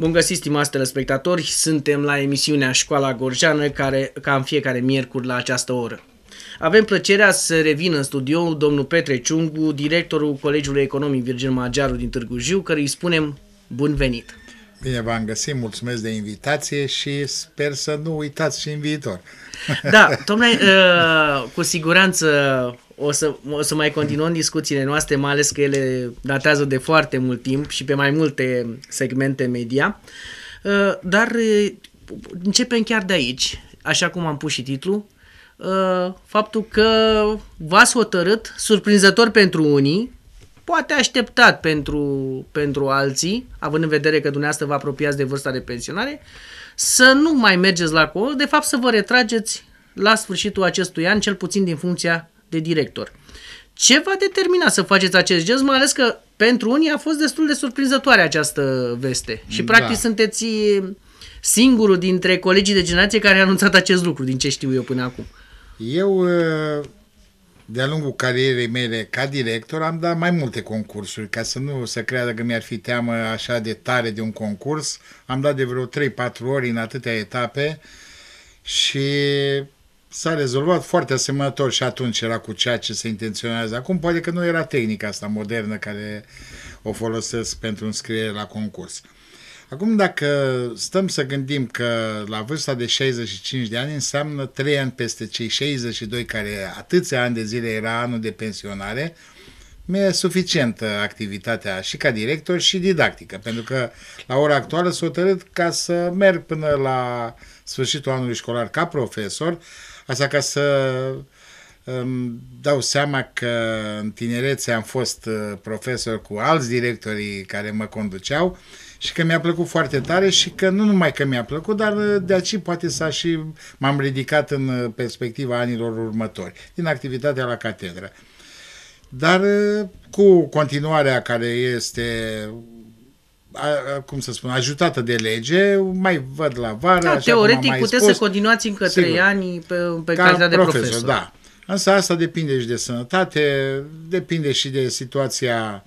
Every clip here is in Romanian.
Bun găsit, stimați telespectatori! Suntem la emisiunea Școala Gorjeană, care, ca în fiecare miercuri la această oră. Avem plăcerea să revină în studio domnul Petre Ciungu, directorul Colegiului Economic Virgin Magiaru din Târgu Jiu, care îi spunem bun venit! Bine v-am găsit, mulțumesc de invitație și sper să nu uitați și în viitor. Da, domnule, uh, cu siguranță o să, o să mai continuăm discuțiile noastre, mai ales că ele datează de foarte mult timp și pe mai multe segmente media. Uh, dar uh, începem chiar de aici, așa cum am pus și titlul, faptul că v-ați hotărât, surprinzător pentru unii, poate așteptat pentru, pentru alții, având în vedere că dumneavoastră vă apropiați de vârsta de pensionare, să nu mai mergeți la acolo, de fapt să vă retrageți la sfârșitul acestui an, cel puțin din funcția de director. Ce va determina să faceți acest gest, mai ales că pentru unii a fost destul de surprinzătoare această veste și da. practic sunteți singurul dintre colegii de generație care a anunțat acest lucru, din ce știu eu până acum. Eu de-a lungul carierei mele ca director am dat mai multe concursuri, ca să nu se creadă că mi-ar fi teamă așa de tare de un concurs. Am dat de vreo 3-4 ori în atâtea etape și s-a rezolvat foarte asemănător și atunci era cu ceea ce se intenționează. Acum poate că nu era tehnica asta modernă care o folosesc pentru înscriere la concurs. Acum, dacă stăm să gândim că la vârsta de 65 de ani înseamnă 3 ani peste cei 62 care atâția ani de zile era anul de pensionare, mi-e suficientă activitatea și ca director și didactică, pentru că la ora actuală s-a hotărât ca să merg până la sfârșitul anului școlar ca profesor, asta ca să dau seama că în tinerețe am fost uh, profesor cu alți directorii care mă conduceau și că mi-a plăcut foarte tare și că nu numai că mi-a plăcut, dar uh, de aici poate s-a și m-am ridicat în uh, perspectiva anilor următori, din activitatea la catedră. Dar uh, cu continuarea care este a, cum să spun, ajutată de lege, mai văd la vară. Da, teoretic puteți spus, să continuați încă trei ani pe, pe ca cariera de profesor. profesor. Da. Însă asta depinde și de sănătate, depinde și de situația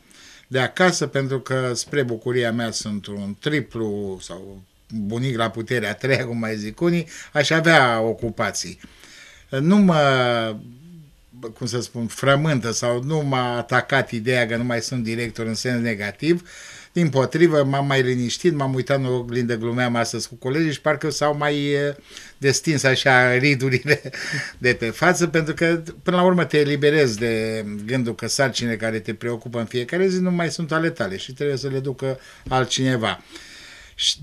de acasă, pentru că spre bucuria mea sunt un triplu sau bunic la puterea treia, cum mai zic unii, aș avea ocupații. Nu mă cum să spun, frământă sau nu m-a atacat ideea că nu mai sunt director în sens negativ, uh, din potrivă, m-am mai liniștit, m-am uitat în oglindă, glumeam astăzi cu colegii și parcă s-au mai destins așa ridurile de pe față, pentru că până la urmă te eliberezi de gândul că sarcine care te preocupă în fiecare zi nu mai sunt ale tale și trebuie să le ducă altcineva.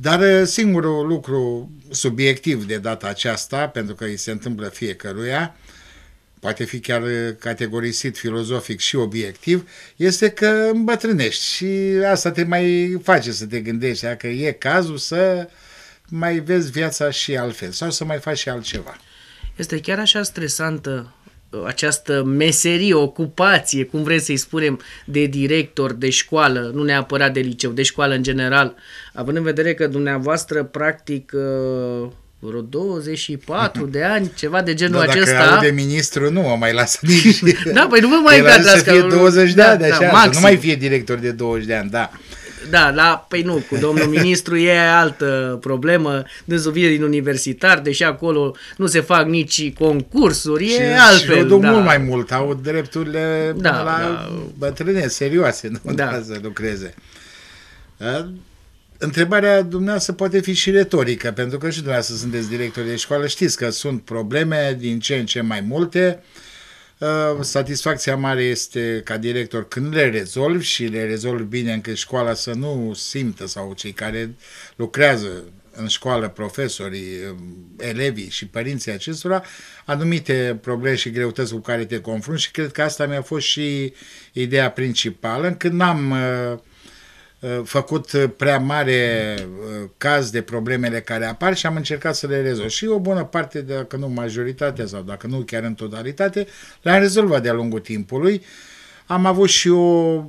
Dar singurul lucru subiectiv de data aceasta, pentru că îi se întâmplă fiecăruia, poate fi chiar categorisit filozofic și obiectiv, este că îmbătrânești și asta te mai face să te gândești dacă e cazul să mai vezi viața și altfel sau să mai faci și altceva. Este chiar așa stresantă uh, această meserie, ocupație, cum vrem să-i spunem, de director de școală, nu neapărat de liceu, de școală în general, având în vedere că dumneavoastră practic uh, vreo 24 de ani, ceva de genul da, dacă acesta. Dacă de ministru, nu mă mai lasă nici. da, păi nu mă mai gata. să fie 20 de da, ani, da, așa, da, nu mai fie director de 20 de ani, da. Da, la, păi nu, cu domnul ministru e altă problemă, dânsul vine din universitar, deși acolo nu se fac nici concursuri, și, e altfel. Și da. mult mai mult, au drepturile da, la da. bătrâne serioase, nu da. da să lucreze. Întrebarea dumneavoastră poate fi și retorică, pentru că și dumneavoastră sunteți director de școală, știți că sunt probleme din ce în ce mai multe. Uh, satisfacția mare este ca director când le rezolv și le rezolv bine încât școala să nu simtă sau cei care lucrează în școală, profesorii, uh, elevii și părinții acestora, anumite probleme și greutăți cu care te confrunți și cred că asta mi-a fost și ideea principală, încât n-am uh, Uh, făcut uh, prea mare uh, caz de problemele care apar și am încercat să le rezolv. Și o bună parte, dacă nu majoritatea sau dacă nu chiar în totalitate, le-am rezolvat de-a lungul timpului. Am avut și o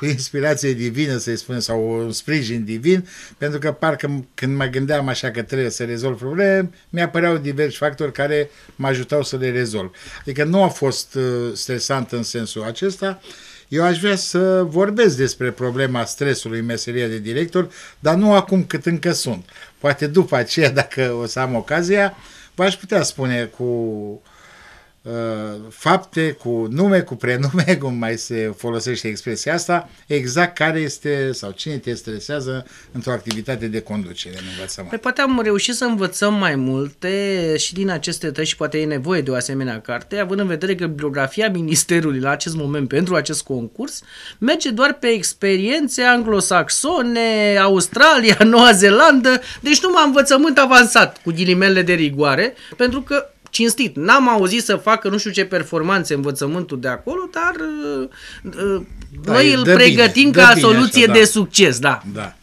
inspirație divină, să-i spun, sau un sprijin divin, pentru că parcă când mă gândeam așa că trebuie să rezolv probleme, mi-apăreau diversi factori care mă ajutau să le rezolv. Adică nu a fost stresant în sensul acesta, uh, eu aș vrea să vorbesc despre problema stresului în meseria de director, dar nu acum cât încă sunt. Poate după aceea, dacă o să am ocazia, v-aș putea spune cu Uh, fapte cu nume, cu prenume, cum mai se folosește expresia asta, exact care este sau cine te stresează într-o activitate de conducere în învățământ. Păi poate am reușit să învățăm mai multe și din aceste trei și poate e nevoie de o asemenea carte, având în vedere că bibliografia Ministerului la acest moment pentru acest concurs merge doar pe experiențe anglosaxone, Australia, Noua Zeelandă, deci nu numai învățământ avansat cu ghilimele de rigoare, pentru că cinstit, n-am auzit să facă nu știu ce performanțe învățământul de acolo, dar uh, uh, da, noi îl pregătim bine, ca soluție așa, da. de succes, da. Da.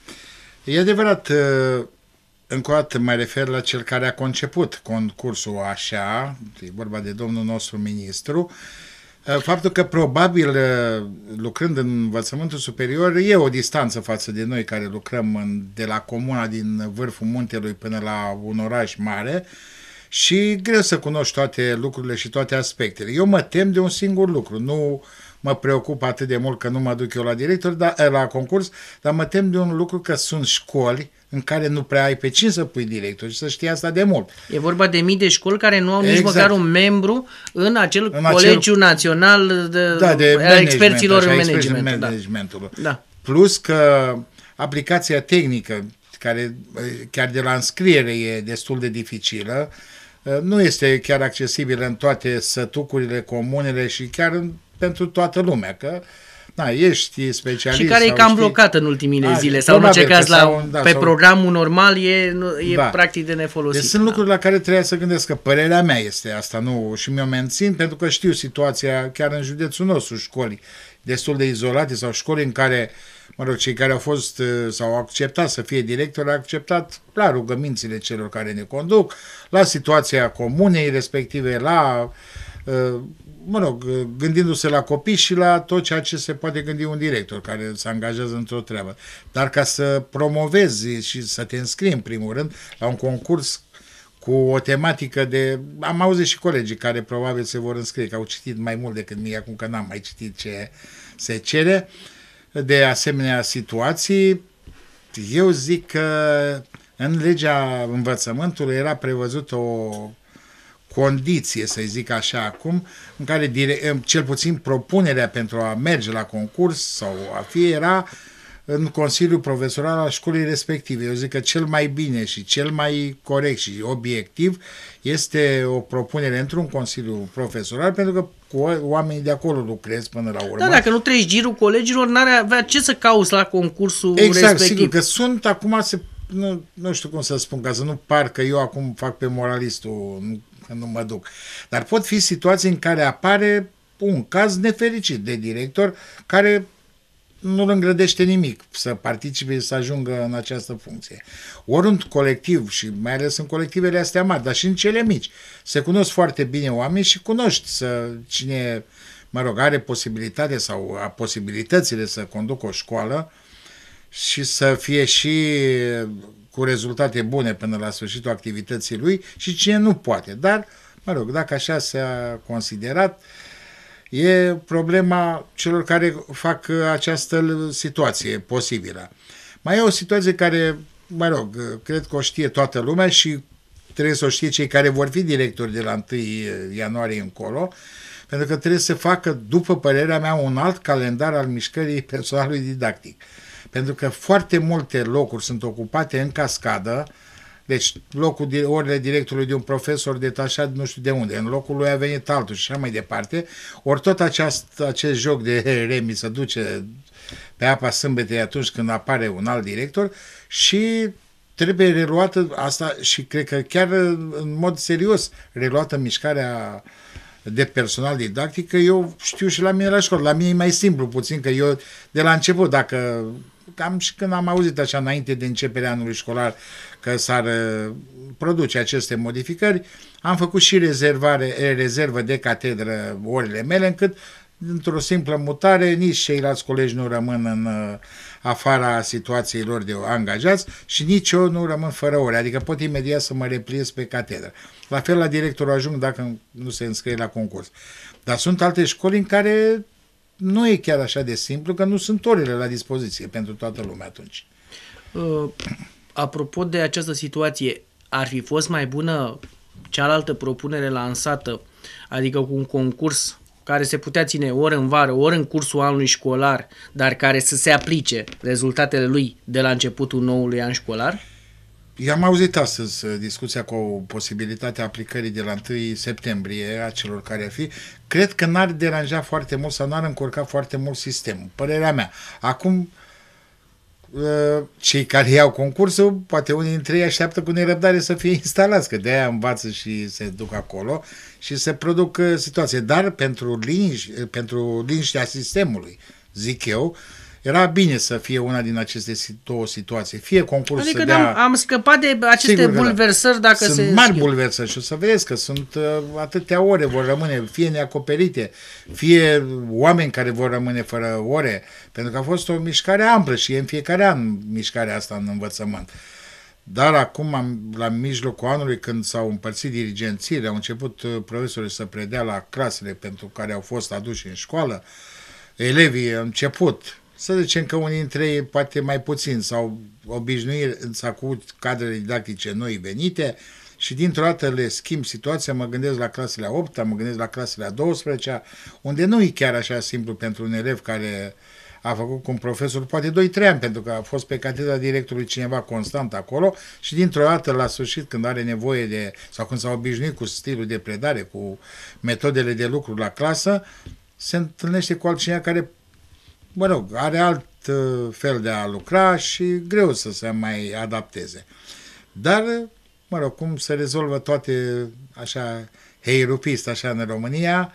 E adevărat, uh, încă o dată mai refer la cel care a conceput concursul așa, e vorba de domnul nostru ministru, Faptul că probabil lucrând în învățământul superior e o distanță față de noi care lucrăm în, de la comuna din vârful muntelui până la un oraș mare, uh, și greu să cunoști toate lucrurile și toate aspectele. Eu mă tem de un singur lucru, nu mă preocup atât de mult că nu mă duc eu la director, dar, eh, la concurs, dar mă tem de un lucru că sunt școli în care nu prea ai pe cine să pui director și să știi asta de mult. E vorba de mii de școli care nu au exact. nici măcar un membru în acel în colegiu național de, da, de management, experților așa, în management. Da. managementul. Da. da. Plus că aplicația tehnică, care eh, chiar de la înscriere e destul de dificilă, uh, Eh, nu este chiar accesibilă în toate sătucurile, comunele și chiar în, pentru toată lumea, că da, ești specialist. Și care e cam știi... blocat în ultimile da, zile, sau în orice caz, la, sau, da, pe sau... programul normal e, e da. practic de nefolosit. Deci sunt da. lucruri la care trebuie să gândesc, că părerea mea este asta, nu, și mi-o mențin, pentru că știu situația chiar în județul nostru, școlii destul de izolate sau școli în care, mă rog, cei care au fost uh, sau au acceptat să fie directori au acceptat, la rugămințile celor care ne conduc, la situația comunei respective, la uh, mă rog, gândindu-se la copii și la tot ceea ce se poate gândi un director care se angajează într-o treabă. Dar ca să promovezi și să te înscrii, în primul rând, la un concurs cu o tematică de... Am auzit și colegii care probabil se vor înscrie, că au citit mai mult decât mie, acum că n-am mai citit ce se cere, de asemenea situații. Eu zic că în legea învățământului era prevăzut o condiție, să zic așa acum, în care cel puțin propunerea pentru a merge la concurs sau a fi era uh, în Consiliul Profesoral al școlii respective. Eu zic că cel mai bine și cel mai corect și obiectiv este o propunere într-un Consiliu Profesoral, pentru că cu oamenii de acolo lucrez până la urmă. Da, dacă nu treci girul colegilor, n-are avea ce să cauți la concursul exact, respectiv. Exact, sigur că sunt, acum se nu, nu știu cum să spun, ca să nu par că eu acum fac pe moralistul, nu, nu mă duc. Dar pot fi situații în care apare un caz nefericit de director care nu îl îngrădește nimic să participe, să ajungă în această funcție. Ori în colectiv, și mai ales în colectivele astea mari, dar și în cele mici, se cunosc foarte bine oameni și cunoști să, cine, mă rog, are posibilitate sau a posibilitățile să conducă o școală și să fie și cu rezultate bune până la sfârșitul activității lui și cine nu poate. Dar, mă rog, dacă așa s-a considerat, uh, e problema celor care fac uh, această situație posibilă. Mai e o situație care, mă rog, uh, cred că o știe toată lumea și trebuie să o știe cei care vor fi directori de la 1 uh, ianuarie încolo, pentru că trebuie să facă, după părerea mea, un alt calendar al mișcării personalului didactic. Pentru că foarte multe locuri sunt ocupate în cascadă, uh, deci locul de orele directorului de un profesor detașat nu știu de unde, în locul lui a venit altul și așa mai departe, ori tot aceast, acest joc de remi se duce pe apa sâmbetei atunci când apare un alt director și trebuie reluată asta și cred că chiar în mod serios reluată mișcarea de personal didactic, că eu știu și la mine la școală, la mine e mai simplu puțin, că eu de la început, dacă cam și când am auzit așa înainte de începerea anului școlar că s-ar uh, produce aceste modificări, am făcut și rezervare, rezervă de catedră orele mele, încât într-o simplă mutare, nici ceilalți colegi nu rămân în uh, afara situațiilor de angajați și nici eu nu rămân fără ore, adică pot imediat să mă repliez pe catedră. La fel la directorul ajung dacă nu se înscrie la concurs. Dar sunt alte școli în care nu e chiar așa de simplu, că nu sunt orele la dispoziție pentru toată lumea atunci. Uh, apropo de această situație, ar fi fost mai bună cealaltă propunere lansată, adică cu un concurs care se putea ține ori în vară, ori în cursul anului școlar, dar care să se aplice rezultatele lui de la începutul noului an școlar? I-am auzit astăzi uh, discuția cu posibilitatea aplicării de la 1 septembrie a celor care ar fi. Cred că n-ar deranja foarte mult sau n-ar încurca foarte mult sistemul. Părerea mea. Acum, uh, cei care iau concursul, poate unii dintre ei așteaptă cu nerăbdare să fie instalați, că de-aia învață și se duc acolo și se produc uh, situații. Dar pentru, liniș, pentru liniștea sistemului, zic eu, era bine să fie una din aceste două situații. Fie concurs adică să dea... am, am scăpat de aceste Sigur da. bulversări da. dacă sunt se... Sunt mari bulversări și o să vedeți că sunt uh, atâtea ore vor rămâne, fie neacoperite, fie oameni care vor rămâne fără ore, pentru că a fost o mișcare amplă și e în fiecare an mișcarea asta în învățământ. Dar acum, la mijlocul anului, când s-au împărțit dirigențiile, au început uh, profesorii să predea la clasele pentru care au fost aduși în școală, elevii au început să zicem că unii dintre ei poate mai puțin sau obișnuiri obișnuința cu cadrele didactice noi venite și dintr-o dată le schimb situația, mă gândesc la clasele a 8 mă gândesc la clasele a 12 unde nu e chiar așa simplu pentru un elev care a făcut cu un profesor poate 2-3 ani, pentru că a fost pe catedra directorului cineva constant acolo și dintr-o dată, la sfârșit, când are nevoie de, sau când s-a obișnuit cu stilul de predare, cu metodele de lucru la clasă, se întâlnește cu altcineva care mă rog, are alt uh, fel de a lucra și greu să se mai adapteze. Dar, mă rog, cum se rezolvă toate așa heirupist, așa în România,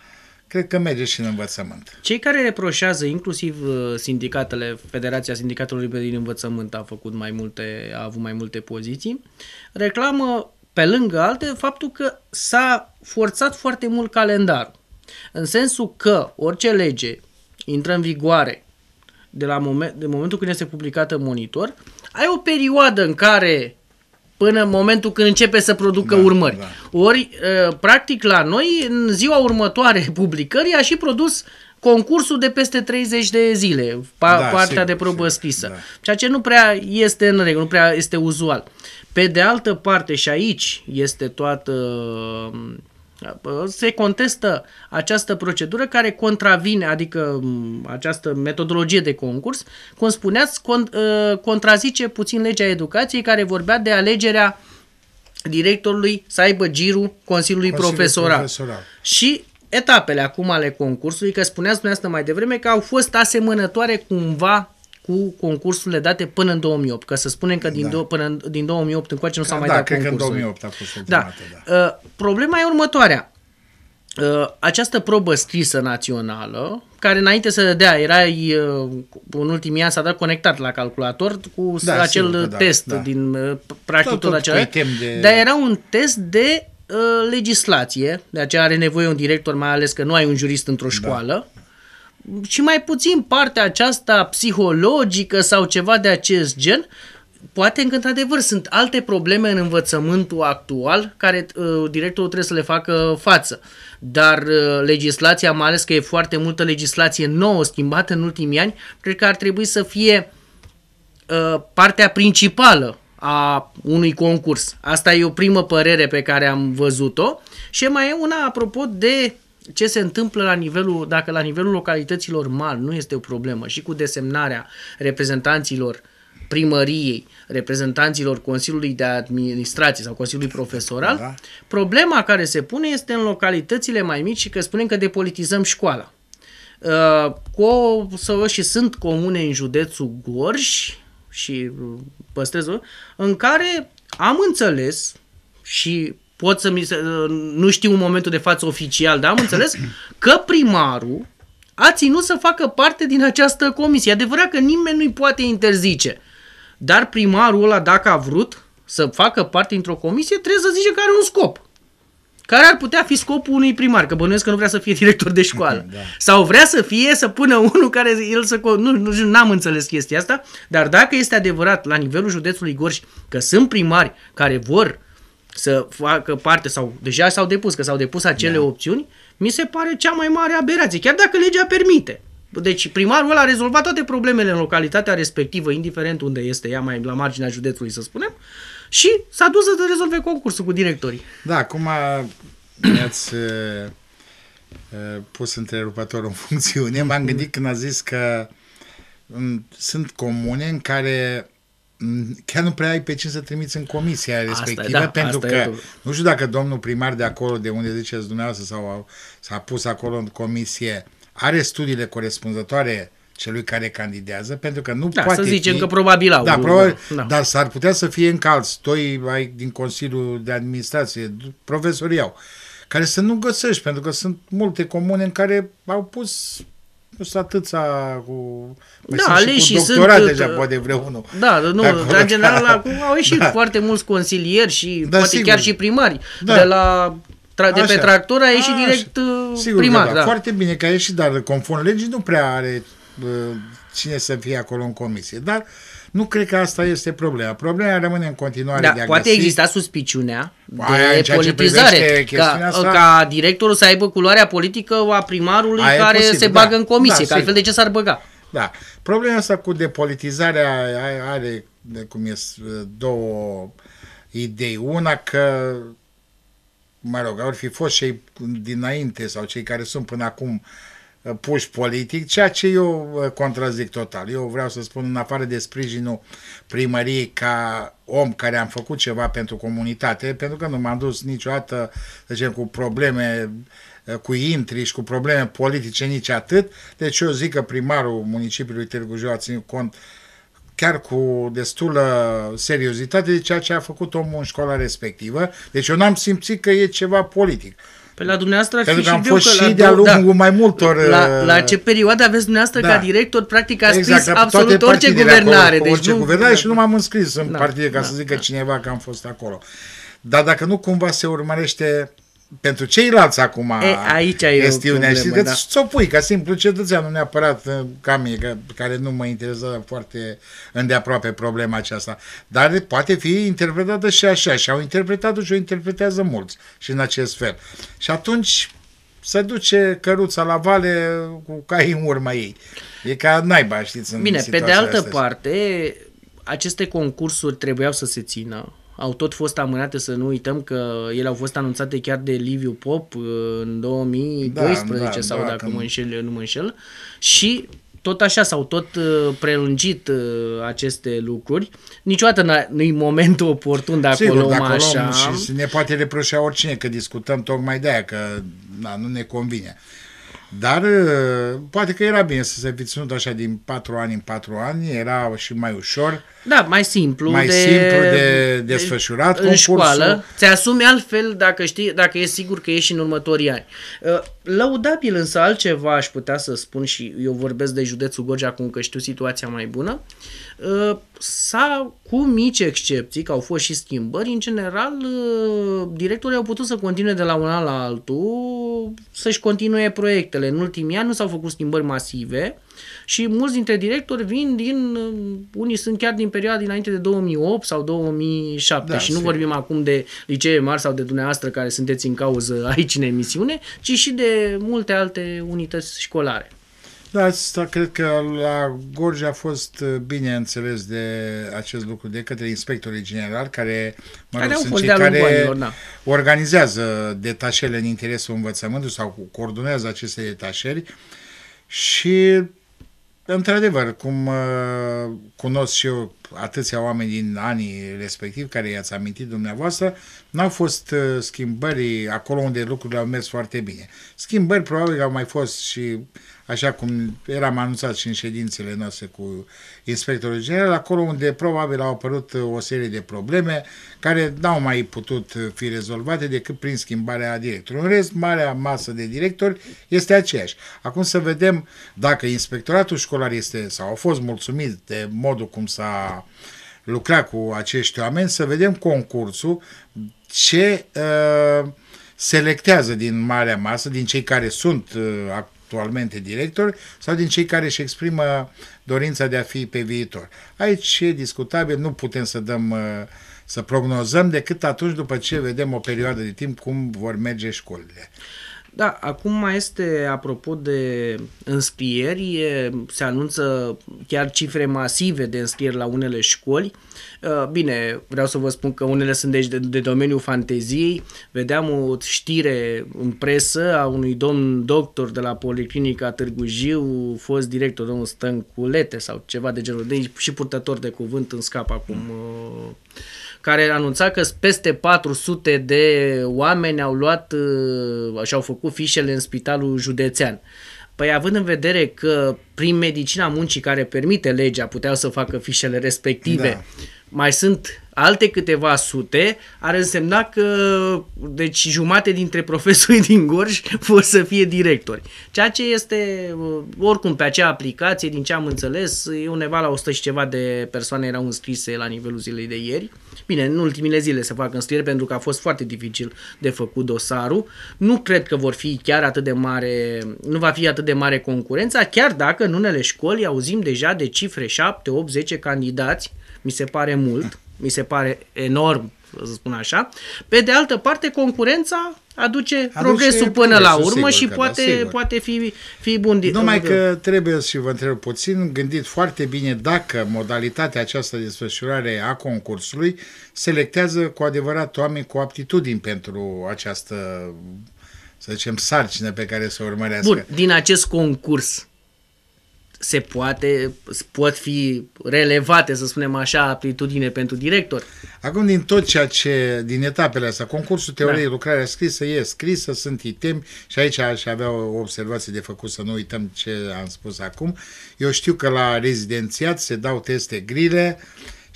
cred că merge și în învățământ. Cei care reproșează, inclusiv uh, sindicatele, Federația Sindicatelor din Învățământ a făcut mai multe, a avut mai multe poziții, reclamă pe lângă alte faptul că s-a forțat foarte mult calendarul. În sensul că orice lege intră în vigoare de la moment, de momentul când este publicată monitor, ai o perioadă în care până în momentul când începe să producă da, urmări. Da. Ori, ă, practic, la noi, în ziua următoare publicării, a și produs concursul de peste 30 de zile, pa- da, partea sigur, de probă sigur, scrisă, da. ceea ce nu prea este în regulă, nu prea este uzual. Pe de altă parte, și aici este toată se contestă această procedură care contravine, adică această metodologie de concurs, cum spuneați, ă, contrazice puțin legea educației care vorbea de alegerea directorului să aibă girul Consiliului, Profesoral. Profesoral. Și etapele acum ale concursului, că spuneați dumneavoastră mai devreme că au fost asemănătoare cumva cu concursurile date până în 2008, ca să spunem că din, da. do- până în, din 2008 încoace nu s-a mai da, dat cred Da, Că în 2008 a fost da. da. Uh, problema e următoarea. Uh, această probă scrisă națională, care înainte să dea, erai, uh, în ultimii ani s-a dat conectat la calculator cu da, acel sigur, da, test da, da. din uh, practic tot, tot, tot acela. De... Dar era un test de uh, legislație, de aceea are nevoie un director, mai ales că nu ai un jurist într-o da. școală. Da și mai puțin partea aceasta psihologică sau ceva de acest gen, poate că într-adevăr sunt alte probleme în învățământul actual care uh, directorul trebuie să le facă față. Dar uh, legislația, mai ales că e foarte multă legislație nouă schimbată în ultimii ani, cred că ar trebui să fie uh, partea principală a unui concurs. Asta e o primă părere pe care am văzut-o și mai e una apropo de ce se întâmplă la nivelul, dacă la nivelul localităților mari nu este o problemă și cu desemnarea reprezentanților primăriei, reprezentanților Consiliului de Administrație sau Consiliului Profesoral, da. problema care se pune este în localitățile mai mici și că spunem că depolitizăm școala. Uh, cu, cu, sau, și sunt comune în județul Gorj și uh, păstrez în care am înțeles și pot să mi se, nu știu în momentul de față oficial, dar am înțeles că primarul a ținut să facă parte din această comisie. E adevărat că nimeni nu-i poate interzice, dar primarul ăla, dacă a vrut să facă parte dintr-o comisie, trebuie să zice că are un scop. Care ar putea fi scopul unui primar? Că bănuiesc că nu vrea să fie director de școală. da. Sau vrea să fie să pună unul care el să... Nu, nu, n-am înțeles chestia asta, dar dacă este adevărat la nivelul județului Gorj că sunt primari care vor uh, să facă parte sau deja s-au depus, că s-au depus acele da. opțiuni, mi se pare cea mai mare aberație, chiar dacă legea permite. Deci primarul ăla a rezolvat toate problemele în localitatea respectivă, indiferent unde este ea, mai la marginea județului să spunem, și s-a dus să rezolve concursul cu directorii. Da, acum mi-ați uh, pus întrerupătorul în funcțiune. M-am gândit când a zis că um, sunt comune în care Mm, chiar nu prea ai pe cine să trimiți în comisia respectivă, asta, da, pentru asta că nu știu dacă domnul primar de acolo, de unde ziceți dumneavoastră, sau s-a pus acolo în comisie, are studiile corespunzătoare celui care candidează, pentru că nu da, poate să zicem fi, că probabil au. Da, probabil, da. dar s-ar putea să fie în calț, Toi ai din Consiliul de Administrație, profesorii au, care să nu găsești, pentru că sunt multe comune în care au pus nu Sunt atâția cu... Păi da, sunt și cu doctorat sunt... Uh, deja, poate vreunul. Da, nu, dar în general acum au ieșit da. foarte mulți consilieri și da, poate sigur. chiar și primari. Da. De la tra- de așa. pe tractor a ieșit a, direct uh, sigur primar. Da. da. Foarte bine că a ieșit, dar conform legii nu prea are uh, cine să fie acolo în comisie. Dar uh, nu cred că asta este problema. Problema rămâne în continuare da, de a Poate găsi... exista suspiciunea Aia, de păi, politizare. Ca, asta... ca directorul să aibă culoarea politică a primarului Aia care posibil, se da, bagă în comisie, da, că altfel de ce s-ar băga? Da. Problema asta cu depolitizarea are, cum este, două idei. Una că mă rog, ar fi fost cei dinainte sau cei care sunt până acum uh, puși politic, ceea ce eu uh, contrazic total. Eu vreau să spun, în afară de sprijinul primăriei ca om care am făcut ceva pentru comunitate, pentru că nu m-am dus niciodată, să zicem, cu probleme uh, cu și cu probleme politice nici atât, deci eu zic că primarul municipiului Târgu Jiu a ținut cont chiar cu destulă seriozitate de ceea ce a făcut omul în școala respectivă, deci eu n-am simțit că e ceva politic. Pe păi la dumneavoastră fi că am și fost că și de-a lungul da, mai multor... La, uh, la ce perioadă aveți dumneavoastră da. ca director, practic a exact, scris absolut orice guvernare. Acolo, deci orice nu, guvernare da. și nu m-am înscris în da, partide ca da, să zică da. cineva că am fost acolo. Dar dacă nu, cumva se urmărește pentru ceilalți acum e, aici e chestiunea problemă, știi, da. să o pui ca simplu cetățean, nu neapărat uh, ca mie, că, care nu mă interesează foarte îndeaproape problema aceasta. Dar poate fi interpretată și așa și au interpretat-o și o interpretează mulți și în acest fel. Și atunci se duce căruța la vale cu cai în urma ei. E ca naiba, știți, în Bine, pe de altă astăzi. parte, aceste concursuri trebuiau să se țină au tot fost amânate, să nu uităm că ele au fost anunțate chiar de Liviu Pop uh, în 2012 da, da, sau da, dacă mă înșel, nu mă înșel. Și tot așa s-au tot uh, prelungit uh, aceste lucruri. Niciodată nu-i momentul oportun de acolo, Sigur, dacă așa. Și ne poate reproșa oricine că discutăm tocmai de aia, că da, nu ne convine. Dar ă, poate că era bine să se ținut așa din patru ani în patru ani, era și mai ușor. Da, mai simplu. Mai de, simplu de desfășurat în concursul. școală. Ți asumi altfel dacă știi, dacă e sigur că ești în următorii ani. Ă, Lăudabil însă altceva aș putea să spun și eu vorbesc de județul Gorj acum că știu situația mai bună, uh, s-a, cu mici excepții, că au fost și schimbări, în general uh, directorii au putut să continue de la un an la altul, să-și continue proiectele. În ultimii ani nu s-au făcut schimbări masive, și mulți dintre directori vin din, uh, unii sunt chiar din perioada dinainte de 2008 sau 2007 da, și nu sigur. vorbim acum de licee mari sau de dumneavoastră care sunteți în cauză aici în emisiune, ci și de multe alte unități școlare. Da, asta cred că la Gorge a fost uh, bine înțeles de acest lucru de către inspectorii generali care, mă rog, care sunt cei care banilor, da. organizează detașele în interesul învățământului sau coordonează aceste detașeri și Într-adevăr, cum uh, cunosc și eu atâția oameni din anii respectiv, care i-ați amintit dumneavoastră, n-au fost uh, schimbări acolo unde lucrurile au mers foarte bine. Schimbări probabil au mai fost și așa cum eram anunțat și în ședințele noastre cu inspectorul general, acolo unde probabil au apărut uh, o serie de probleme care n-au mai putut uh, fi rezolvate decât prin schimbarea directorului. În rest, marea masă de directori este aceeași. Acum să vedem dacă inspectoratul școlar este sau a fost mulțumit de modul cum s-a lucra cu acești oameni, să vedem concursul ce uh, selectează din marea masă, din cei care sunt uh, actualmente directori sau din cei care își exprimă dorința de a fi pe viitor. Aici e discutabil, nu putem să dăm uh, să prognozăm decât atunci după ce vedem o perioadă de timp cum vor merge școlile. Da, acum mai este, apropo de înscrieri, se anunță chiar cifre masive de înscrieri la unele școli. Uh, bine, vreau să vă spun că unele sunt deci de, de domeniul fanteziei. Vedeam o știre în presă a unui domn doctor de la Policlinica Târgu Jiu, fost director, domnul Stănculete sau ceva de genul, deci și purtător de cuvânt în scap acum. Mm care anunța că peste 400 de oameni au luat uh, și au făcut fișele în spitalul județean. Păi având în vedere că prin medicina muncii care permite legea puteau să facă fișele respective, da. mai sunt alte câteva sute ar însemna că deci jumate dintre profesorii din Gorj vor să fie directori. Ceea ce este, uh, oricum pe acea aplicație, din ce am înțeles, e undeva la 100 și ceva de persoane erau înscrise la nivelul zilei de ieri. Bine, în ultimile zile se fac înscrieri pentru că a fost foarte dificil de făcut dosarul. Nu cred că vor fi chiar atât de mare, nu va fi atât de mare concurența, chiar dacă în unele școli auzim deja de cifre 7, 8, 10 candidați, mi se pare mult mi se pare enorm, să spun așa. Pe de altă parte, concurența aduce, aduce progresul până progresul, la urmă și da, poate, da, poate fi, fi bun. Numai de... că trebuie să vă întreb puțin, gândit foarte bine dacă modalitatea aceasta de desfășurare a concursului selectează cu adevărat oameni cu aptitudini pentru această, să zicem, sarcină pe care să o urmărească. Bun, din acest concurs se poate, pot fi relevate, să spunem așa, aptitudine pentru director. Acum, din tot ceea ce, din etapele astea, concursul teoriei, da. lucrarea scrisă e scrisă, sunt item și aici aș avea o observație de făcut să nu uităm ce am spus acum. Eu știu că la rezidențiat se dau teste grile,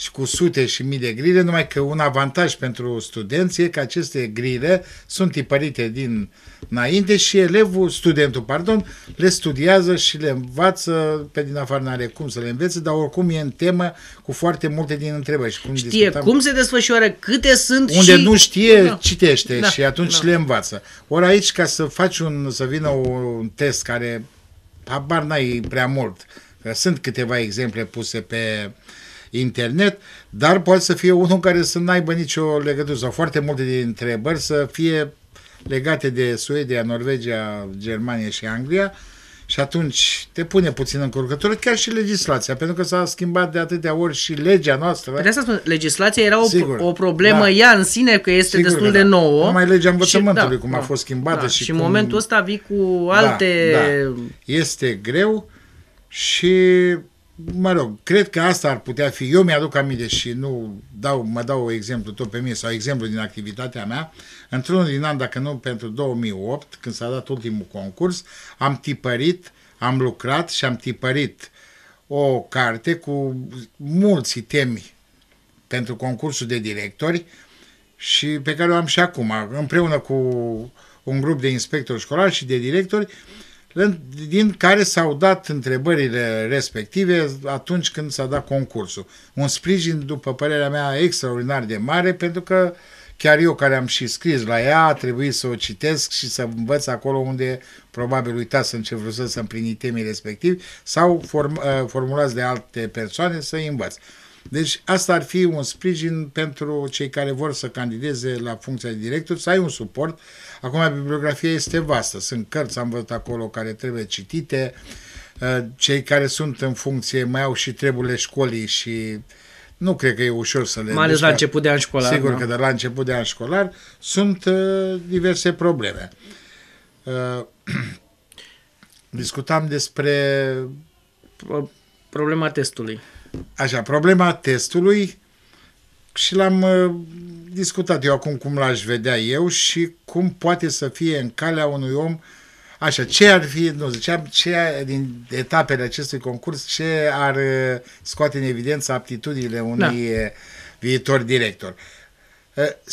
și cu sute și mii de grile, numai că un avantaj pentru studenți e că aceste grile sunt tipărite din înainte și elevul, studentul, pardon, le studiază și le învață pe din afară, nu are cum să le învețe, dar oricum e în temă cu foarte multe din întrebări. Și cum știe cum se desfășoară, câte sunt Unde și... nu știe, da. citește da. și atunci da. le învață. Ori aici, ca să faci un, să vină un test care habar n-ai prea mult, că sunt câteva exemple puse pe uh, internet, dar poate să fie unul care să n-aibă nicio legătură sau foarte multe de întrebări să fie legate de Suedia, Norvegia, Germania și Anglia și atunci te pune puțin în curcătură, chiar și legislația, pentru că s-a schimbat de atâtea ori și legea noastră. Păi de asta spun, legislația era o, Sigur, o problemă da. ea în sine, că este Sigur destul da. de nouă. Numai legea învățământului, și, da, cum da, a fost schimbată. Da, și, și în momentul ăsta vii cu da, alte... Da, da. Este greu și mă rog, cred că asta ar putea fi, eu mi-aduc aminte și nu dau, mă dau exemplu tot pe mine sau exemplu din activitatea mea, într-unul din an, dacă nu pentru 2008, când s-a dat ultimul concurs, am tipărit, am lucrat și am tipărit o carte cu mulți temi pentru concursul de directori și pe care o am și acum, împreună cu un grup de inspectori școlari și de directori, uh, din care s-au dat întrebările respective atunci când s-a dat concursul. Un sprijin, după părerea mea, extraordinar de mare, pentru că chiar eu care am și scris la ea, a trebuit să o citesc și să învăț acolo unde probabil în ce vreau să împlini temii respectivi sau form, uh, formulați de alte persoane să-i învăț. Deci asta ar fi un sprijin pentru cei care vor să candideze la funcția de director, să ai un suport. Acum bibliografia este vastă, sunt cărți, am văzut acolo, care trebuie citite. Uh, cei care sunt în funcție mai au și treburile școlii și nu cred că e ușor să le... Mai ales la început de an școlar. Sigur da? că de la început de an școlar sunt uh, diverse probleme. Uh, discutam despre... Problema testului. Așa, problema testului și l-am uh, discutat eu acum cum l-aș vedea eu și cum poate să fie în calea unui om Așa, ce ar fi, nu ziceam, ce din etapele acestui concurs, ce ar uh, scoate în evidență aptitudinile da. unui da. viitor director?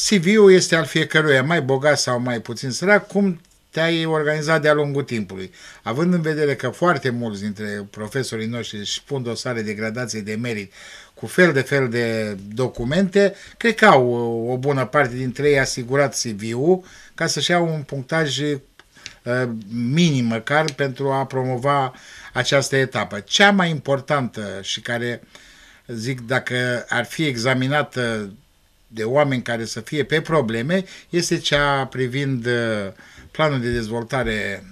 CV-ul este al fiecăruia, mai bogat sau mai puțin sărac, cum te-ai organizat de-a lungul timpului. Având în vedere că foarte mulți dintre profesorii noștri își pun dosare de gradație de merit cu fel de fel de documente, cred că au uh, o bună parte dintre ei asigurat CV-ul ca să-și iau un punctaj uh, minim măcar pentru a promova această etapă. Cea mai importantă și care, zic, dacă ar fi examinată de oameni care să fie pe probleme, este cea privind uh, planul de dezvoltare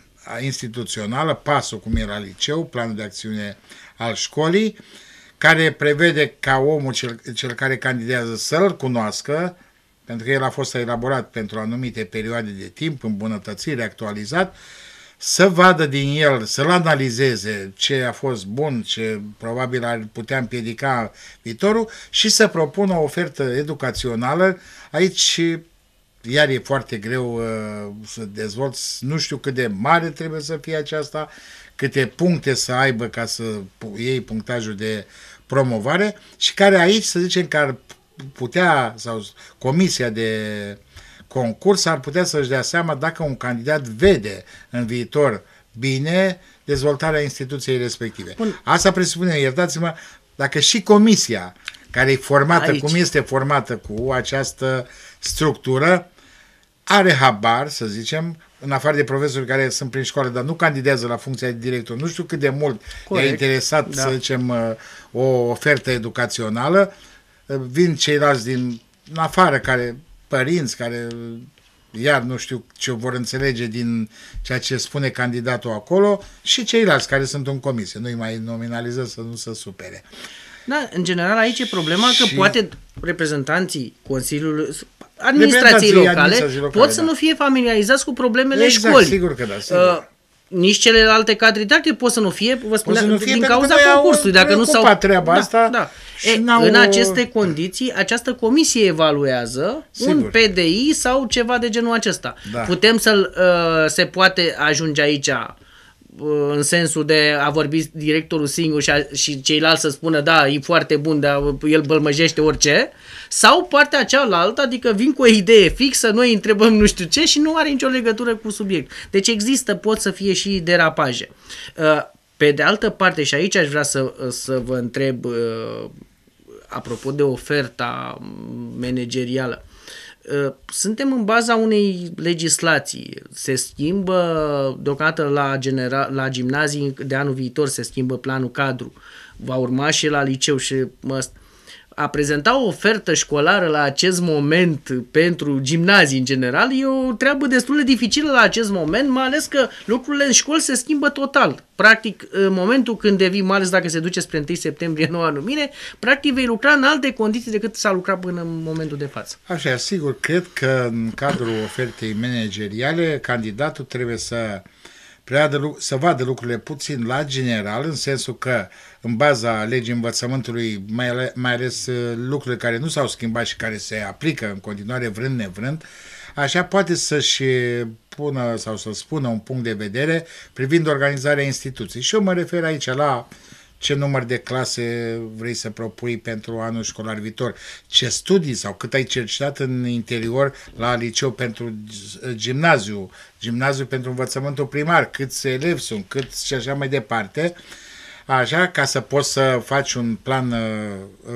instituțională, pasul cum era liceu, planul de acțiune al școlii, care prevede ca omul cel, cel care candidează să-l cunoască, pentru că el a fost elaborat pentru anumite perioade de timp, îmbunătățit, actualizat, să vadă din el, să-l analizeze ce a fost bun, ce probabil ar putea împiedica viitorul și să propună o ofertă educațională. Aici iar e foarte greu uh, să dezvolți, nu știu cât de mare trebuie să fie aceasta, câte puncte să aibă ca să iei punctajul de promovare și care aici, să zicem, că ar putea, sau comisia de concurs ar putea să-și dea seama dacă un candidat vede în viitor bine dezvoltarea instituției respective. Bun. Asta presupune, iertați-mă, dacă și comisia care e formată Aici. cum este formată cu această structură, are habar, să zicem, în afară de profesori care sunt prin școală, dar nu candidează la funcția de director, nu știu cât de mult Corect. e interesat, da. să zicem, uh, o ofertă educațională, uh, vin ceilalți din afară, care părinți, care uh, iar nu știu ce vor înțelege din ceea ce spune candidatul acolo și ceilalți care sunt în comisie. Nu-i mai nominalizez să nu se supere. Da, în general aici e problema și... că poate reprezentanții Consiliului administrației locale, administrații locale pot da. să nu fie familiarizați cu problemele exact, școlii. sigur că da, uh, sigur. Uh, nici celelalte cadre didactice pot să nu fie, vă spun, din fie din cauza concursului. Dacă nu s-au treaba da, asta da. E, în aceste condiții, această comisie evaluează Sigur. un PDI sau ceva de genul acesta. Da. Putem să-l, uh, se poate ajunge aici în sensul de a vorbi directorul singur și, a, și ceilalți să spună da, e foarte bun, dar el bălmăjește orice, sau partea cealaltă, adică vin cu o idee fixă, noi întrebăm nu știu ce și nu are nicio legătură cu subiect. Deci există, pot să fie și derapaje. Uh, pe de altă parte, și aici aș vrea să, să vă întreb uh, apropo de oferta managerială, Uh, suntem în baza unei legislații. Se schimbă, deocamdată la, genera- la gimnazii de anul viitor se schimbă planul cadru. Va urma și la liceu și mă, a prezenta o ofertă școlară la acest moment pentru gimnazii în general e o treabă destul de dificilă la acest moment, mai ales că lucrurile în școli se schimbă total. Practic, în momentul când devii, mai ales dacă se duce spre 1 septembrie noua anumine, practic vei lucra în alte condiții decât s-a lucrat până în momentul de față. Așa, sigur, cred că în cadrul ofertei manageriale, candidatul trebuie să de, să vadă lucrurile puțin la general, în sensul că în baza legii învățământului, mai, ale, mai ales uh, lucrurile care nu s-au schimbat și care se aplică în continuare vrând nevrând, așa poate să-și pună sau să spună un punct de vedere privind organizarea instituției. Și eu mă refer aici la uh, ce număr de clase vrei să propui pentru anul școlar viitor, ce studii sau cât ai cercetat în interior la liceu pentru gimnaziu, gimnaziu pentru învățământul primar, câți elevi sunt, cât și așa mai departe, așa ca să poți să faci un plan,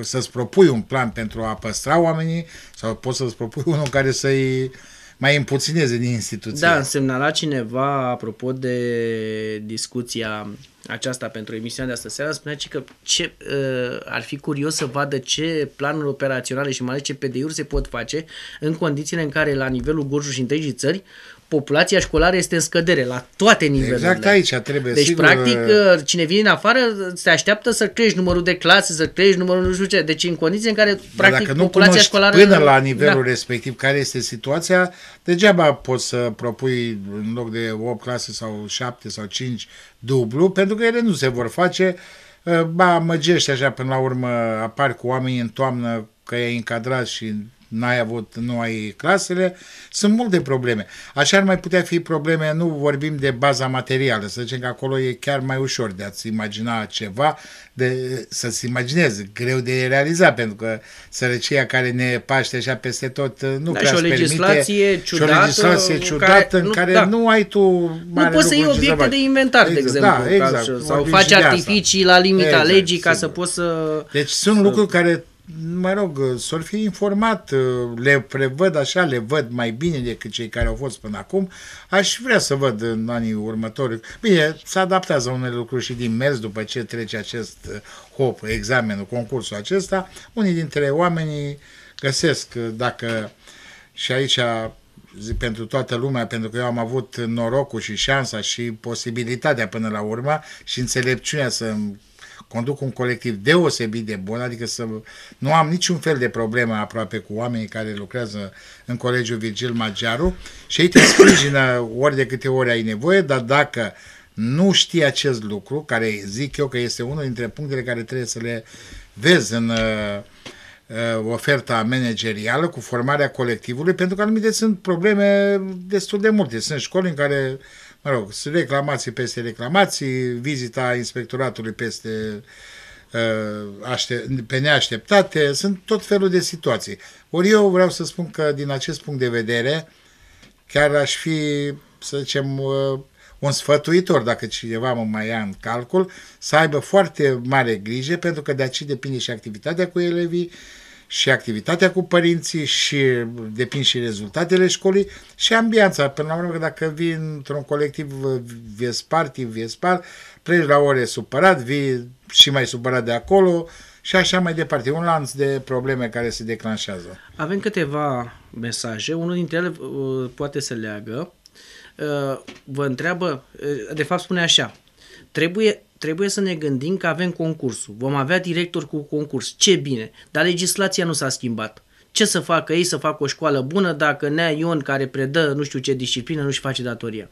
să-ți propui un plan pentru a păstra oamenii sau poți să-ți propui unul care să-i uh, mai împuțineze din instituție. Da, la cineva, apropo de discuția aceasta pentru emisiunea de astăzi seara, spunea că ce, uh, ar fi curios să vadă ce planuri operaționale și mai ales ce PD-uri se pot face în condițiile în care la nivelul Gorjului și întregii țări populația școlară este în scădere la toate exact nivelurile. Exact aici trebuie. Deci, sigur... practic, uh, uh, cine vine în afară se așteaptă să crești numărul de clase, să crești numărul nu știu ce. Deci, în condiții în care, practic, Dacă nu populația școlară... până la da. nivelul da. respectiv care este situația, degeaba poți să propui în loc de 8 clase sau 7 sau 5 dublu, pentru că ele nu se vor face. Uh, ba, măgești așa, până la urmă apar cu oamenii în toamnă că e încadrat și n-ai avut, nu ai clasele, sunt multe probleme. Așa ar mai putea fi probleme, nu vorbim de baza materială, să zicem că acolo e chiar mai ușor de a-ți imagina ceva, de, să-ți imaginezi, greu de realizat, pentru că sărăcia care ne paște așa peste tot nu da, prea și o legislație permite, ciudată, și o legislație ciudată care, în care nu, da. nu ai tu mare Nu poți să iei obiecte de inventar, exact, de exemplu, da, exact, ca, sau faci artificii asta. la limita exact, legii ca sigur. să poți să... Deci sunt să... lucruri care mă rog, s-or fi informat, le prevăd așa, le văd mai bine decât cei care au fost până acum. Aș vrea să văd în anii următori. Bine, se adaptează unele lucruri și din mers după ce trece acest uh, hop, examenul, concursul acesta. Unii dintre oamenii găsesc uh, dacă și aici pentru toată lumea, pentru că eu am avut norocul și șansa și posibilitatea până la urmă și înțelepciunea să conduc un colectiv deosebit de bun, adică să nu am niciun fel de problemă aproape cu oamenii care lucrează în Colegiul Virgil Magiaru și ei te sprijină ori de câte ori ai nevoie, dar dacă nu știi acest lucru, care zic eu că este unul dintre punctele care trebuie să le vezi în uh, oferta managerială cu formarea colectivului, pentru că anumite sunt probleme destul de multe. Sunt școli în care mă rog, reclamații peste reclamații, vizita inspectoratului peste uh, pe neașteptate, sunt tot felul de situații. Ori eu vreau să spun că din acest punct de vedere chiar aș fi, să zicem, uh, un sfătuitor, dacă cineva mă mai ia în calcul, să aibă foarte mare grijă, pentru că de aici depinde și activitatea cu elevii, și activitatea cu părinții și depind și rezultatele școlii și ambianța. Până la urmă, că dacă vii într-un colectiv spart, vie spart, pleci la ore supărat, vii și mai supărat de acolo și așa mai departe. Un lanț de probleme care se declanșează. Avem câteva mesaje, unul dintre ele uh, poate să leagă. Uh, vă întreabă, uh, de fapt spune așa, trebuie trebuie să ne gândim că avem concursul, vom avea director cu concurs, ce bine, dar legislația nu s-a schimbat. Ce să facă ei să facă o școală bună dacă Nea Ion care predă nu știu ce disciplină nu-și face datoria?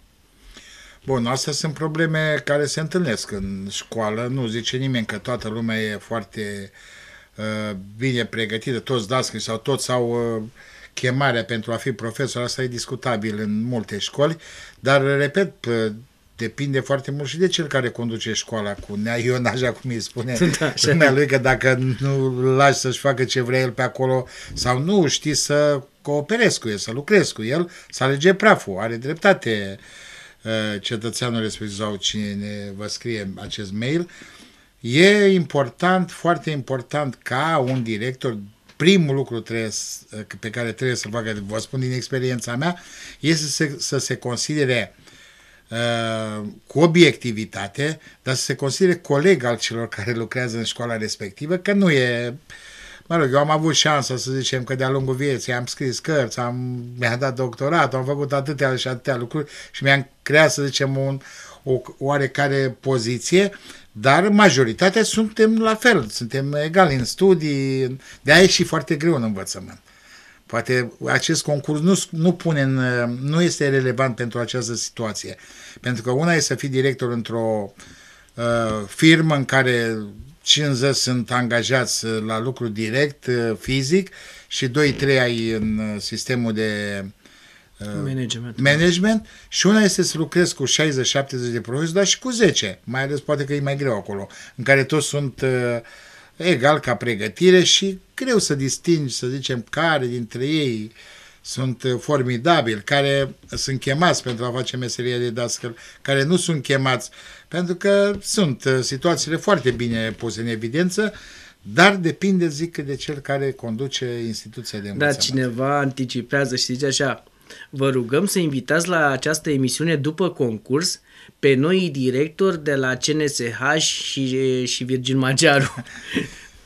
Bun, astea sunt probleme care se întâlnesc în școală. Nu zice nimeni că toată lumea e foarte uh, bine pregătită, toți dascări sau toți au uh, chemarea pentru a fi profesor, asta e discutabil în multe școli, dar, repet, uh, depinde foarte mult și de cel care conduce școala cu nea Ion, așa cum îi spune da, lui, că dacă nu lași să-și facă ce vrea el pe acolo sau nu știi să cooperezi cu el, să lucrezi cu el, să alege praful, are dreptate uh, cetățeanul respectiv sau cine vă scrie acest mail. E important, foarte important ca un director primul lucru trebuie, pe care trebuie să-l facă, vă spun din experiența mea, este să, să se considere Uh, cu obiectivitate, dar să se considere coleg al celor care lucrează în școala respectivă, că nu e... Mă rog, eu am avut șansa să zicem că de-a lungul vieții am scris cărți, am, mi-am dat doctorat, am făcut atâtea și atâtea lucruri și mi-am creat, să zicem, un, o oarecare poziție, dar majoritatea suntem la fel, suntem egali în studii, de aia e și foarte greu în învățământ. Poate acest concurs nu, nu, pune în, nu este relevant pentru această situație. Pentru că una e să fii director într-o uh, firmă în care 50 sunt angajați la lucru direct, uh, fizic, și 2-3 ai în uh, sistemul de uh, management. management și una este să lucrezi cu 60-70 de profesori, dar și cu 10, mai ales poate că e mai greu acolo, în care toți sunt uh, egal ca pregătire și greu să distingi, să zicem, care dintre ei sunt uh, formidabili, care sunt chemați pentru a face meseria de dascăl, care nu sunt chemați, pentru că sunt uh, situațiile foarte bine puse în evidență, dar depinde, zic, de cel care conduce instituția de da, învățământ. Da, cineva anticipează și zice așa, vă rugăm să invitați la această emisiune după concurs pe noi directori de la CNSH și, și Virgin Magiaru.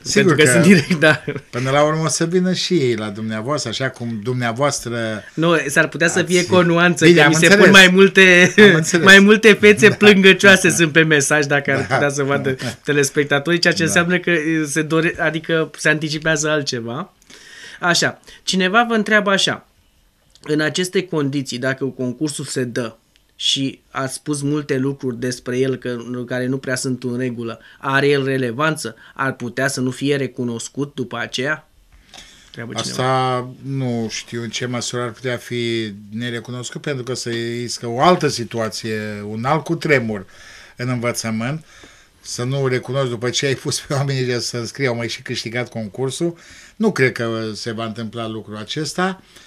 Sigur pentru că, că sunt direct, da. Până la urmă o să vină și ei la dumneavoastră, așa cum dumneavoastră... Nu, s-ar putea ați... să fie cu o nuanță, Bine, că mi înțeles. se pun mai multe, mai multe fețe da. plângăcioase da. sunt pe mesaj, dacă da. ar putea să vadă da. telespectatorii, ceea ce da. înseamnă că se dore, adică se anticipează altceva. Așa, cineva vă întreabă așa, în aceste condiții, dacă concursul se dă, și a spus multe lucruri despre el că, care nu prea sunt în regulă. Are el relevanță? Ar putea să nu fie recunoscut după aceea? Asta cineva. nu știu în ce măsură ar putea fi nerecunoscut pentru că să iscă o altă situație, un alt cutremur în învățământ, să nu recunoști după ce ai pus pe oamenii să înscrie, au mai și câștigat concursul. Nu cred că se va întâmpla lucrul acesta. Uh,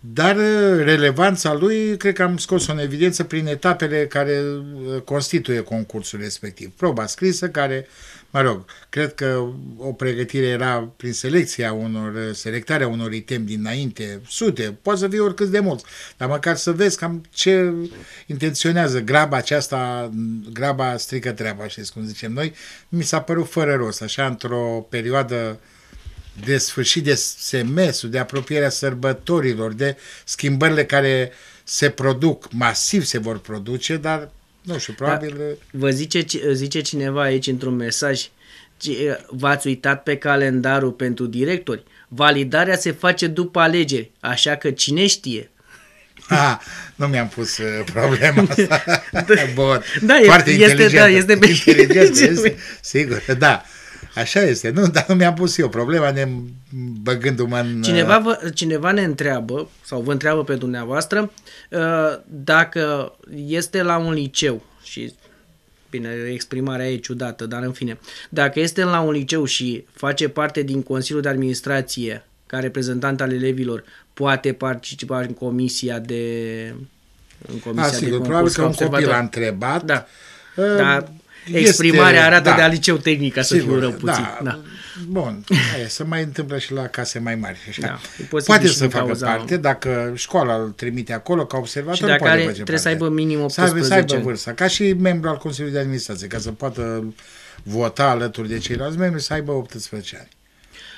dar uh, relevanța lui cred că am scos-o în evidență prin etapele care uh, constituie concursul respectiv. Proba scrisă care, mă rog, cred că o pregătire era prin selecția unor, uh, selectarea unor item dinainte, sute, poate să fie oricât de mulți, dar măcar să vezi cam ce intenționează graba aceasta, graba strică treaba, știți cum zicem noi, mi s-a părut fără rost, așa, într-o perioadă uh, de sfârșit de semestru, de apropierea sărbătorilor, de schimbările care se produc, masiv se vor produce, dar nu știu, probabil... Da, vă zice, zice cineva aici într-un mesaj, v-ați uitat pe calendarul pentru directori. Validarea se face după alegeri, așa că cine știe? Ah, nu mi-am pus uh, problema asta. da, Bun. Da, Foarte este, inteligent. Da, este, inteligent, este, sigur, da. Așa este, nu, dar nu mi-am pus eu problema ne băgându-mă în... Uh, cineva, vă, cineva ne întreabă, sau vă întreabă pe dumneavoastră, uh, dacă este la un liceu și bine, exprimarea e ciudată, dar în fine, dacă este la un liceu și face parte din Consiliul de Administrație ca reprezentant al elevilor, poate participa în comisia de... În comisia ah, sigur, de concurs, probabil că un copil a întrebat. Da. Uh, da, Exprimarea este, arată da, de la liceu tehnic, ca sigur, să fiu rău puțin. Da, da. Bun, aia, să mai întâmplă și la case mai mari. Așa. Da, poate să facă cauza, parte, dacă școala îl trimite acolo ca observator, și dacă poate are, face trebuie parte. să aibă minim 18. Să să aibă vârsta, ca și membru al Consiliului de Administrație, ca să poată vota alături de ceilalți membri, să aibă 18 ani.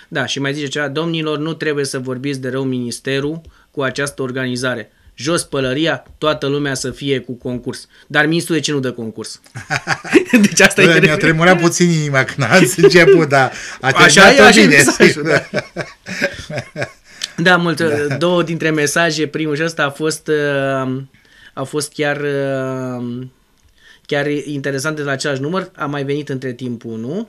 Da, și mai zice ceva, domnilor, nu trebuie să vorbiți de rău ministerul cu această organizare jos pălăria, toată lumea să fie cu concurs. Dar ministrul de ce nu dă concurs? deci asta Bă, e Mi-a tremurat puțin inima când ați început, dar a așa e, așa bine. Mesajul, da. da, mult, da. două dintre mesaje, primul și ăsta a fost, uh, a fost chiar uh, chiar interesant de la același număr, a mai venit între timp unul,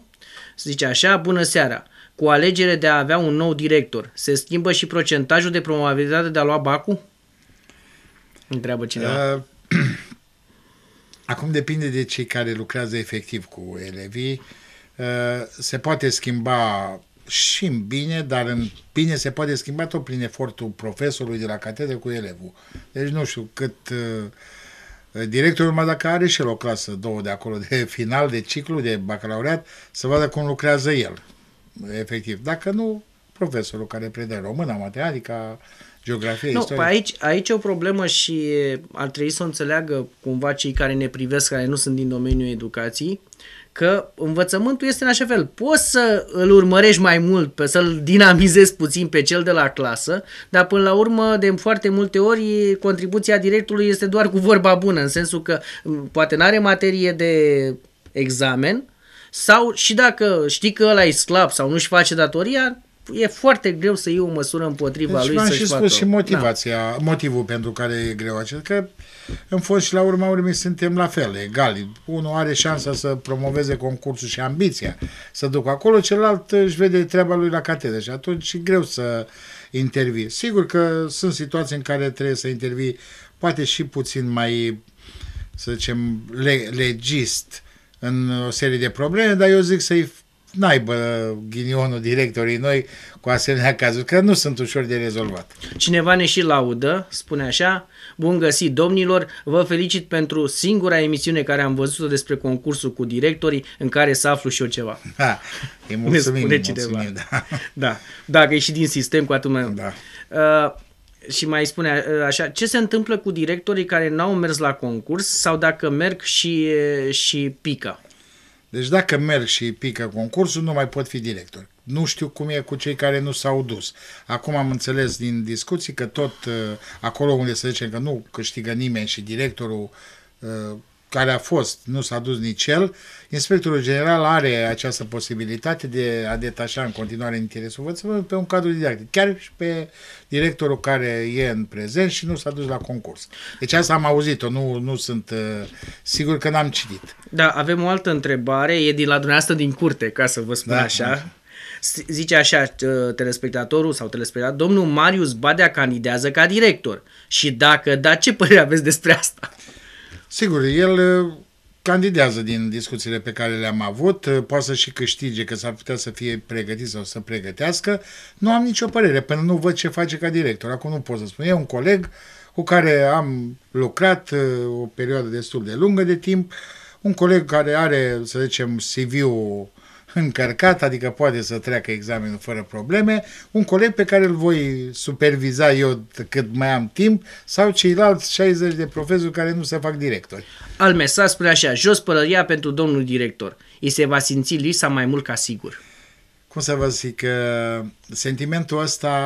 zice așa, bună seara, cu alegere de a avea un nou director, se schimbă și procentajul de probabilitate de a lua bacul? Întreabă cineva. Uh, acum depinde de cei care lucrează efectiv cu elevii. Uh, se poate schimba și în bine, dar în bine se poate schimba tot prin efortul profesorului de la catedră cu elevul. Deci nu știu cât... Uh, directorul, mă, dacă are și el o clasă, două de acolo, de final, de ciclu, de bacalaureat, să vadă cum lucrează el, efectiv. Dacă nu, profesorul care predă română, adică geografia, nu, istorie. Păi aici, aici e o problemă și ar trebui să o înțeleagă cumva cei care ne privesc, care nu sunt din domeniul educației, că învățământul este în așa fel. Poți să îl urmărești mai mult, pe să-l dinamizezi puțin pe cel de la clasă, dar până la urmă, de foarte multe ori, contribuția directului este doar cu vorba bună, în sensul că poate nu are materie de examen, sau și dacă știi că ăla e slab sau nu-și face datoria, e foarte greu să iei o măsură împotriva deci lui să-și și spus și da. motivația, da. motivul pentru care e greu acest, că în fost și la urma urmei suntem la fel, egali. Unul are șansa să promoveze concursul și ambiția să ducă acolo, celălalt își vede treaba lui la catedră și atunci e greu să intervii. Sigur că sunt situații în care trebuie să intervii poate și puțin mai, să zicem, le- legist în o serie de probleme, dar eu zic să-i naibă ghinionul directorii noi cu asemenea cazuri, că nu sunt ușor de rezolvat. Cineva ne și laudă, spune așa, bun găsit domnilor, vă felicit pentru singura emisiune care am văzut-o despre concursul cu directorii în care să aflu și eu ceva. Da, îi mulțumim, ne spune mulțumim, da. da. Dacă e și din sistem, cu atât mai... Da. Uh, și mai spune uh, așa, ce se întâmplă cu directorii care n-au mers la concurs sau dacă merg și, uh, și pică? Deci dacă merg și pică concursul, nu mai pot fi director. Nu știu cum e cu cei care nu s-au dus. Acum am înțeles din discuții că tot uh, acolo unde se zice că nu câștigă nimeni și directorul uh, care a fost, nu s-a dus nici el, inspectorul general are această posibilitate de a detașa în continuare interesul învățământului pe un cadru didactic, chiar și pe directorul care e în prezent și nu s-a dus la concurs. Deci asta am auzit-o, nu, nu sunt uh, sigur că n-am citit. Da, avem o altă întrebare, e din la dumneavoastră din curte, ca să vă spun da, așa. Da. Zice așa uh, telespectatorul sau telespectator, domnul Marius Badea candidează ca director. Și dacă da, ce părere aveți despre asta? Sigur, el uh, candidează din discuțiile pe care le-am avut, uh, poate să și câștige, că s-ar putea să fie pregătit sau să pregătească. Nu am nicio părere, până nu văd ce face ca director. Acum nu pot să spun. E un coleg cu care am lucrat uh, o perioadă destul de lungă de timp, un coleg care are, să zicem, CV-ul încărcat, adică poate să treacă examenul fără probleme, un coleg pe care îl voi superviza eu cât mai am timp sau ceilalți 60 de profesori care nu se fac directori. Al mesaj spune așa, jos pălăria pentru domnul director. I se va simți lisa mai mult ca sigur. Cum să vă zic, uh, sentimentul ăsta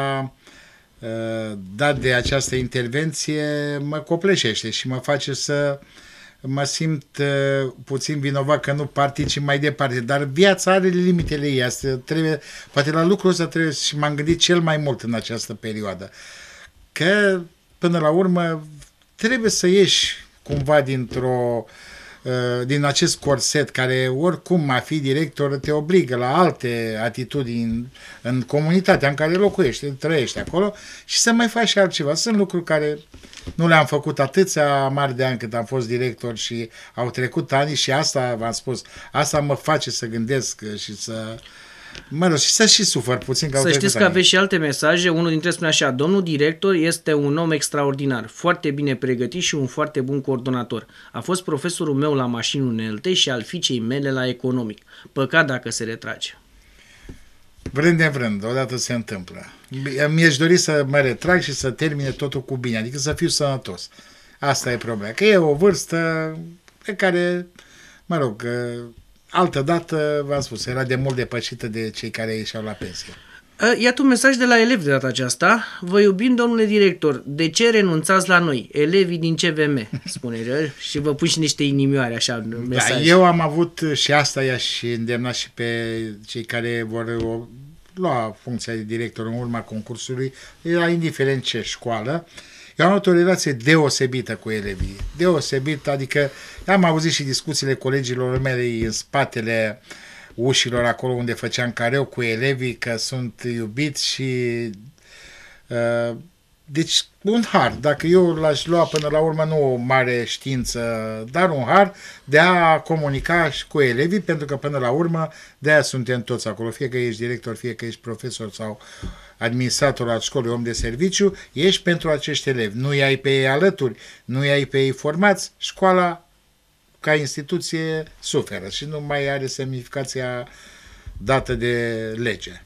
uh, dat de această intervenție mă copleșește și mă face să uh, mă simt uh, puțin vinovat că nu particip mai departe, dar viața are limitele ei, asta trebuie, poate la lucrul ăsta trebuie și m-am gândit cel mai mult în această perioadă, că până la urmă trebuie să ieși cumva dintr-o uh, Uh, din acest corset care oricum a fi director te obligă la alte atitudini în comunitatea în care locuiești, trăiești acolo și să mai faci și altceva. Sunt lucruri care nu le-am făcut atâția mari de ani cât am fost director și au trecut ani și asta v-am spus, asta mă face să gândesc și să Mă rog, și să și sufăr puțin. Că să știți că aveți și alte mesaje. Unul dintre spune așa, domnul director este un om extraordinar, foarte bine pregătit și un foarte bun coordonator. A fost profesorul meu la mașinul NLT și al fiicei mele la economic. Păcat dacă se retrage. Vrând vrând, odată se întâmplă. Mi-aș dori să mă retrag și să termine totul cu bine, adică să fiu sănătos. Asta e problema. Că e o vârstă pe care, mă rog, altă dată, v-am spus, era de mult depășită de cei care ieșeau la pensie. Iată un mesaj de la elevi de data aceasta. Vă iubim, domnule director, de ce renunțați la noi, elevii din CVM, spune el, și vă pun și niște inimioare, așa, un da, mesaj. Da, eu am avut și asta, i și îndemna și pe cei care vor uh, lua funcția de director în urma concursului, era indiferent ce școală, uh, eu am avut o relație deosebită cu elevii, deosebită, adică am auzit și discuțiile colegilor mei în spatele ușilor acolo unde făceam careu cu elevii că sunt iubiți și uh, deci un har, dacă eu l-aș lua până la urmă nu o mare știință, dar un har de a comunica și cu elevii, pentru că până la urmă de aia suntem toți acolo, fie că ești director, fie că ești profesor sau uh, administratorul al școlii, om de serviciu, ești pentru acești elevi. Nu i-ai pe ei alături, nu i-ai pe ei formați, școala ca instituție suferă și nu mai are semnificația dată de lege.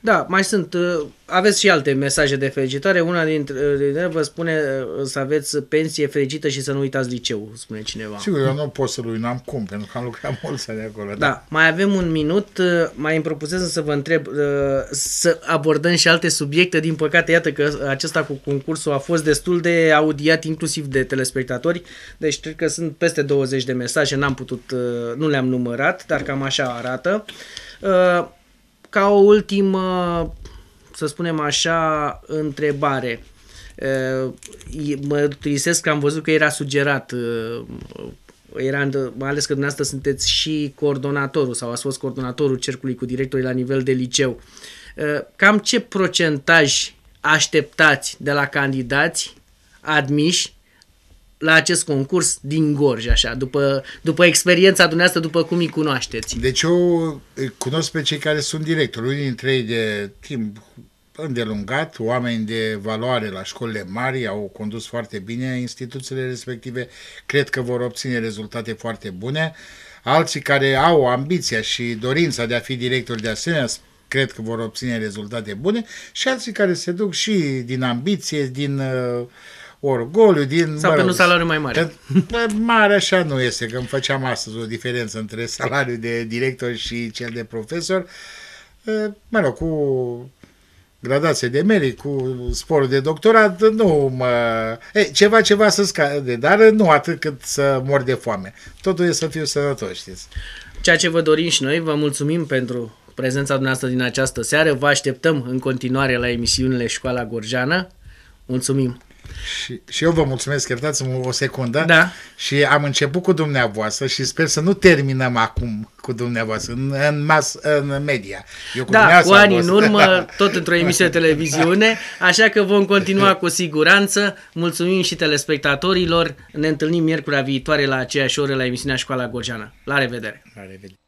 Da, mai sunt, uh, aveți și alte mesaje de felicitare. Una dintre uh, ele vă spune uh, să aveți pensie fericită și să nu uitați liceul, spune cineva. Sigur, eu nu pot să uit, n-am cum, pentru că am lucrat să de acolo. Da. da, mai avem un minut, mai îmi propusez să vă întreb, să abordăm și alte subiecte. Din păcate, iată că acesta cu concursul a fost destul de audiat, inclusiv de telespectatori, deci cred că sunt peste 20 de mesaje, n-am putut, nu le-am numărat, dar cam așa arată ca o ultimă, să spunem așa, întrebare. Mă trisesc că am văzut că era sugerat, era, mai ales că dumneavoastră sunteți și coordonatorul sau ați fost coordonatorul cercului cu directorii la nivel de liceu. Cam ce procentaj așteptați de la candidați admiși la acest concurs din Gorj, așa, după, după experiența dumneavoastră, după cum îi cunoașteți? Deci eu eh, cunosc pe cei care sunt directori, unii dintre ei de timp îndelungat, oameni de valoare la școlile mari au condus foarte bine instituțiile respective, cred că vor obține rezultate foarte bune. Alții care au ambiția și dorința de a fi directori de asemenea cred că vor obține rezultate bune și alții care se duc și din ambiție, din uh, orgoliu, din... Sau pentru salariu mai mare. Că, mare așa nu este, că îmi făceam astăzi o diferență între salariul de director și cel de profesor. Mă rog, cu gradație de merit, cu sporul de doctorat, nu mă... E, ceva, ceva să scade, dar nu atât cât să mor de foame. Totul e să fiu sănătos, știți. Ceea ce vă dorim și noi, vă mulțumim pentru prezența dumneavoastră din această seară. Vă așteptăm în continuare la emisiunile Școala Gorjana. Mulțumim! Și, și eu vă mulțumesc, iertați-mă o secundă. Da. Și am început cu dumneavoastră și sper să nu terminăm acum cu dumneavoastră, în, în, mas, în media. Eu cu da, cu ani în urmă, da. tot într-o emisiune de televiziune, așa că vom continua cu siguranță. Mulțumim și telespectatorilor. Ne întâlnim miercuri viitoare la aceeași oră la emisiunea Școala Gorjana. La revedere! La revedere!